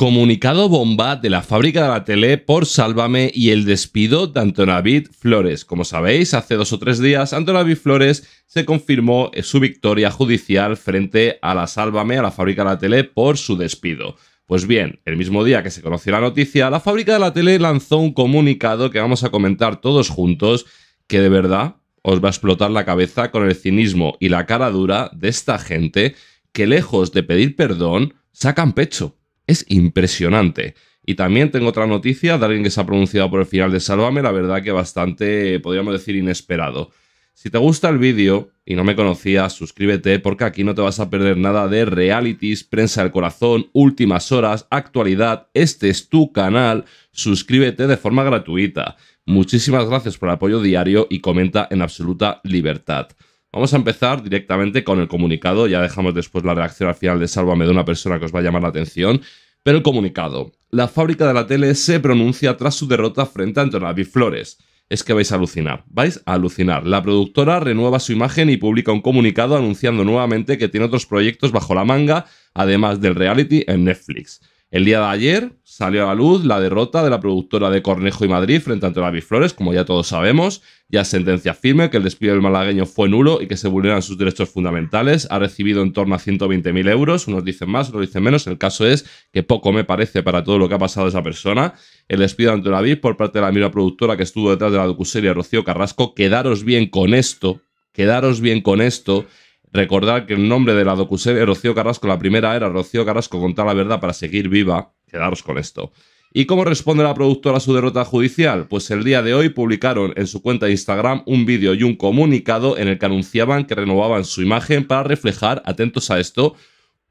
Comunicado bomba de la fábrica de la tele por Sálvame y el despido de Antonavid Flores. Como sabéis, hace dos o tres días Antonavid Flores se confirmó su victoria judicial frente a la Sálvame, a la fábrica de la tele, por su despido. Pues bien, el mismo día que se conoció la noticia, la fábrica de la tele lanzó un comunicado que vamos a comentar todos juntos, que de verdad os va a explotar la cabeza con el cinismo y la cara dura de esta gente que lejos de pedir perdón, sacan pecho es impresionante. Y también tengo otra noticia de alguien que se ha pronunciado por el final de Salvame la verdad que bastante, podríamos decir, inesperado. Si te gusta el vídeo y no me conocías, suscríbete porque aquí no te vas a perder nada de realities, prensa del corazón, últimas horas, actualidad. Este es tu canal, suscríbete de forma gratuita. Muchísimas gracias por el apoyo diario y comenta en absoluta libertad. Vamos a empezar directamente con el comunicado, ya dejamos después la reacción al final de Sálvame de una persona que os va a llamar la atención, pero el comunicado. La fábrica de la tele se pronuncia tras su derrota frente a Antonavi Flores. Es que vais a alucinar, vais a alucinar. La productora renueva su imagen y publica un comunicado anunciando nuevamente que tiene otros proyectos bajo la manga, además del reality en Netflix. El día de ayer salió a la luz la derrota de la productora de Cornejo y Madrid frente a Antonio Flores, como ya todos sabemos. Ya sentencia firme que el despido del malagueño fue nulo y que se vulneran sus derechos fundamentales. Ha recibido en torno a 120.000 euros, unos dicen más, otros dicen menos. El caso es que poco me parece para todo lo que ha pasado esa persona. El despido de Antonio por parte de la misma productora que estuvo detrás de la docuserie Rocío Carrasco. Quedaros bien con esto, quedaros bien con esto Recordar que el nombre de la docuserie Rocío Carrasco, la primera era Rocío Carrasco contar la verdad para seguir viva. Quedaros con esto. ¿Y cómo responde la productora a su derrota judicial? Pues el día de hoy publicaron en su cuenta de Instagram un vídeo y un comunicado en el que anunciaban que renovaban su imagen para reflejar, atentos a esto,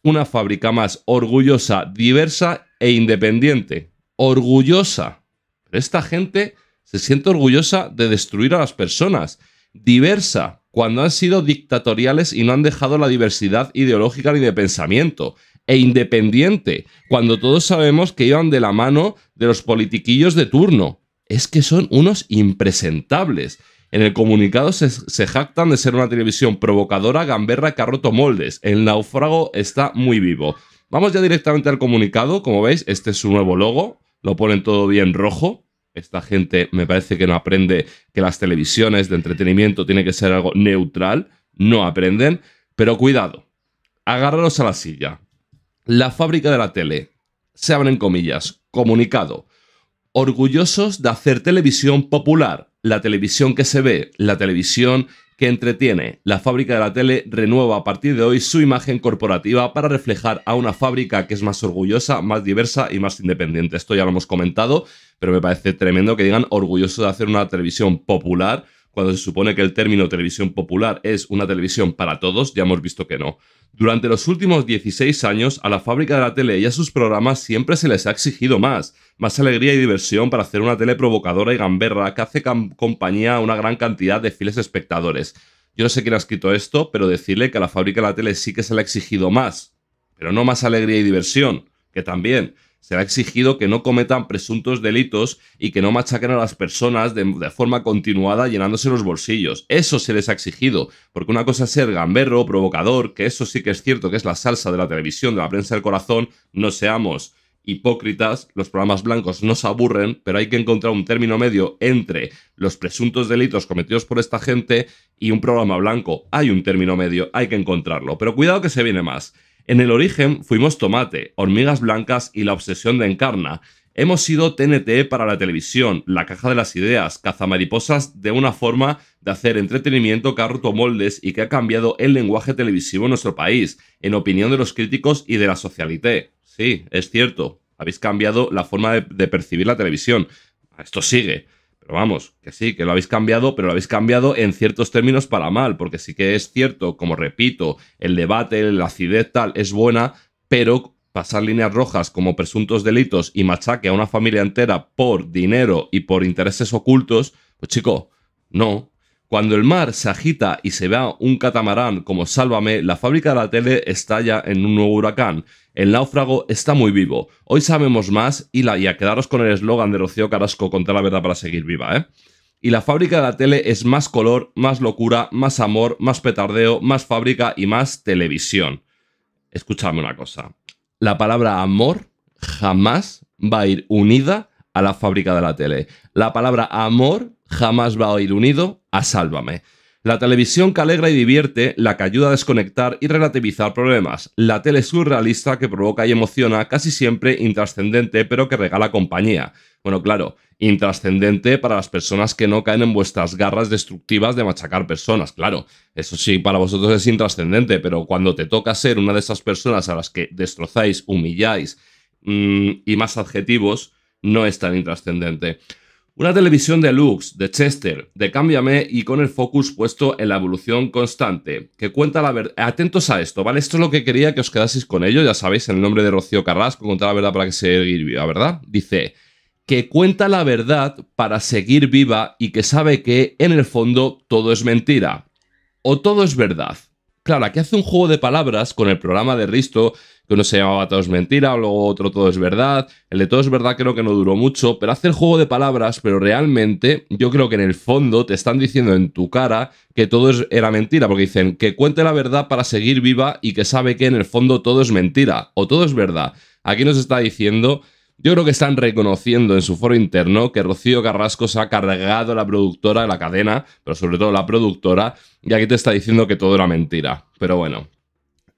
una fábrica más orgullosa, diversa e independiente. Orgullosa. Pero esta gente se siente orgullosa de destruir a las personas. Diversa, cuando han sido dictatoriales y no han dejado la diversidad ideológica ni de pensamiento, e independiente, cuando todos sabemos que iban de la mano de los politiquillos de turno. Es que son unos impresentables. En el comunicado se, jactan de ser una televisión provocadora, gamberra que ha roto moldes. El náufrago está muy vivo. Vamos ya directamente al comunicado. Como veis, este es su nuevo logo. Lo ponen todo bien rojo esta gente me parece que no aprende que las televisiones de entretenimiento tienen que ser algo neutral, no aprenden, pero cuidado, agárralos a la silla. La fábrica de la tele, se abren comillas, comunicado. Orgullosos de hacer televisión popular, la televisión que se ve, la televisión que entretiene. La fábrica de la tele renueva a partir de hoy su imagen corporativa para reflejar a una fábrica que es más orgullosa, más diversa y más independiente. Esto ya lo hemos comentado, pero me parece tremendo que digan orgulloso de hacer una televisión popular cuando se supone que el término televisión popular es una televisión para todos, ya hemos visto que no. Durante los últimos 16 años, a la fábrica de la tele y a sus programas siempre se les ha exigido más, más alegría y diversión para hacer una tele provocadora y gamberra que hace compañía a una gran cantidad de fieles espectadores. Yo no sé quién ha escrito esto, pero decirle que a la fábrica de la tele sí que se le ha exigido más, pero no más alegría y diversión, que también, será exigido que no cometan presuntos delitos y que no machaquen a las personas de, forma continuada llenándose los bolsillos. Eso se les ha exigido, porque una cosa es ser gamberro, provocador, que eso sí que es cierto que es la salsa de la televisión, de la prensa del corazón, no seamos hipócritas, los programas blancos nos aburren, pero hay que encontrar un término medio entre los presuntos delitos cometidos por esta gente y un programa blanco. Hay un término medio, hay que encontrarlo, pero cuidado que se viene más. En el origen fuimos Tomate, Hormigas Blancas y La Obsesión de Encarna. Hemos sido TNT para la televisión, La Caja de las Ideas, Cazamariposas de una forma de hacer entretenimiento que ha roto moldes y que ha cambiado el lenguaje televisivo en nuestro país, en opinión de los críticos y de la socialité. Sí, es cierto, habéis cambiado la forma de percibir la televisión. Esto sigue. Pero vamos, que sí, que lo habéis cambiado, pero lo habéis cambiado en ciertos términos para mal, porque sí que es cierto, como repito, el debate, la acidez tal, es buena, pero pasar líneas rojas como presuntos delitos y machaque a una familia entera por dinero y por intereses ocultos, pues chico, no, cuando el mar se agita y se vea un catamarán como Sálvame, la fábrica de la tele estalla en un nuevo huracán. El náufrago está muy vivo. Hoy sabemos más y, la, a quedaros con el eslogan de Rocío Carasco, contar la verdad para seguir viva, ¿eh? Y la fábrica de la tele es más color, más locura, más amor, más petardeo, más fábrica y más televisión. Escuchadme una cosa. La palabra amor jamás va a ir unida a la fábrica de la tele. La palabra amor jamás va a ir unido a Sálvame. La televisión que alegra y divierte, la que ayuda a desconectar y relativizar problemas. La tele surrealista que provoca y emociona, casi siempre intrascendente, pero que regala compañía. Bueno, claro, intrascendente para las personas que no caen en vuestras garras destructivas de machacar personas, claro. Eso sí, para vosotros es intrascendente, pero cuando te toca ser una de esas personas a las que destrozáis, humilláis mm, y más adjetivos, no es tan intrascendente. Una televisión de Lux, de Chester, de Cámbiame y con el focus puesto en la evolución constante, que cuenta la verdad. Atentos a esto, ¿vale? Esto es lo que quería que os quedaseis con ello, ya sabéis, en el nombre de Rocío Carrasco, contar la verdad para que viva, ¿verdad? Dice que cuenta la verdad para seguir viva y que sabe que en el fondo todo es mentira o todo es verdad. Claro, aquí hace un juego de palabras con el programa de Risto, que uno se llamaba Todo es mentira, luego otro Todo es verdad. El de Todo es verdad creo que no duró mucho, pero hace el juego de palabras, pero realmente yo creo que en el fondo te están diciendo en tu cara que todo es, era mentira, porque dicen que cuente la verdad para seguir viva y que sabe que en el fondo todo es mentira o todo es verdad. Aquí nos está diciendo yo creo que están reconociendo en su foro interno que Rocío Carrasco se ha cargado a la productora, la cadena, pero sobre todo la productora, y aquí te está diciendo que todo era mentira. Pero bueno,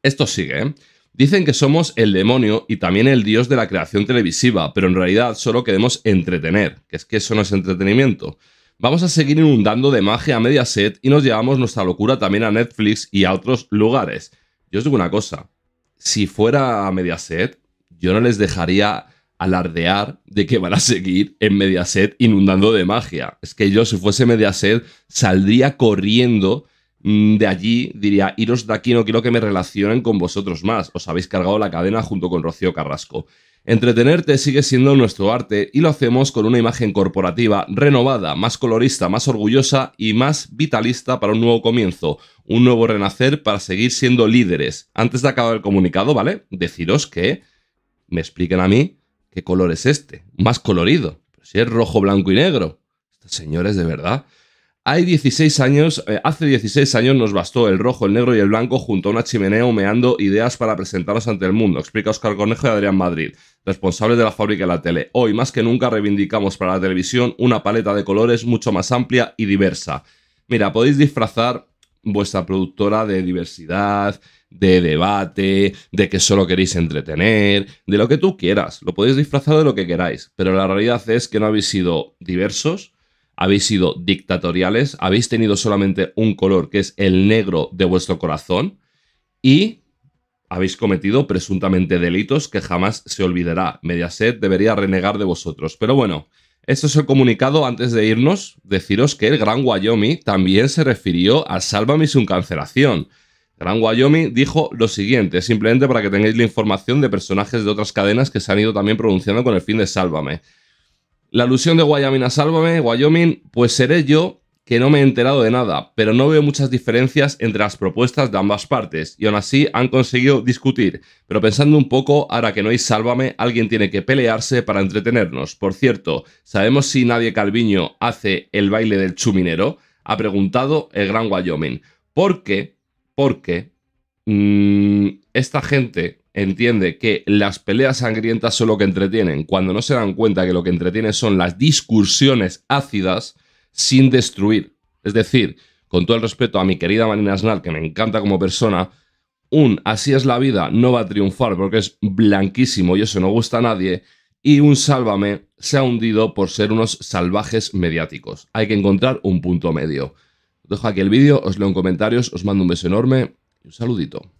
esto sigue. ¿eh? Dicen que somos el demonio y también el dios de la creación televisiva, pero en realidad solo queremos entretener, que es que eso no es entretenimiento. Vamos a seguir inundando de magia a Mediaset y nos llevamos nuestra locura también a Netflix y a otros lugares. Yo os digo una cosa, si fuera a Mediaset, yo no les dejaría alardear de que van a seguir en Mediaset inundando de magia. Es que yo si fuese Mediaset saldría corriendo mm, de allí, diría, iros de aquí, no quiero que me relacionen con vosotros más. Os habéis cargado la cadena junto con Rocío Carrasco. Entretenerte sigue siendo nuestro arte y lo hacemos con una imagen corporativa renovada, más colorista, más orgullosa y más vitalista para un nuevo comienzo, un nuevo renacer para seguir siendo líderes. Antes de acabar el comunicado, ¿vale? Deciros que me expliquen a mí ¿Qué color es este? Más colorido. si es rojo, blanco y negro. Este señores, de verdad. Hay 16 años, eh, hace 16 años nos bastó el rojo, el negro y el blanco junto a una chimenea humeando ideas para presentarnos ante el mundo, explica Oscar Cornejo y Adrián Madrid, responsables de la fábrica de la tele. Hoy más que nunca reivindicamos para la televisión una paleta de colores mucho más amplia y diversa. Mira, podéis disfrazar vuestra productora de diversidad, de debate, de que solo queréis entretener, de lo que tú quieras. Lo podéis disfrazar de lo que queráis, pero la realidad es que no habéis sido diversos, habéis sido dictatoriales, habéis tenido solamente un color que es el negro de vuestro corazón y habéis cometido presuntamente delitos que jamás se olvidará. Mediaset debería renegar de vosotros. Pero bueno, esto es el comunicado. Antes de irnos, deciros que el Gran Wyoming también se refirió a Sálvame y cancelación. Gran Wyoming dijo lo siguiente, simplemente para que tengáis la información de personajes de otras cadenas que se han ido también pronunciando con el fin de Sálvame. La alusión de Wyoming a Sálvame, Wyoming, pues seré yo que no me he enterado de nada, pero no veo muchas diferencias entre las propuestas de ambas partes, y aún así han conseguido discutir. Pero pensando un poco, ahora que no hay sálvame, alguien tiene que pelearse para entretenernos. Por cierto, ¿sabemos si nadie Calviño hace el baile del chuminero? Ha preguntado el gran Wyoming. qué? porque mm, esta gente entiende que las peleas sangrientas son lo que entretienen, cuando no se dan cuenta que lo que entretienen son las discusiones ácidas sin destruir. Es decir, con todo el respeto a mi querida Marina Snal, que me encanta como persona, un así es la vida no va a triunfar porque es blanquísimo y eso no gusta a nadie, y un sálvame se ha hundido por ser unos salvajes mediáticos. Hay que encontrar un punto medio. Dejo aquí el vídeo, os leo en comentarios, os mando un beso enorme y un saludito.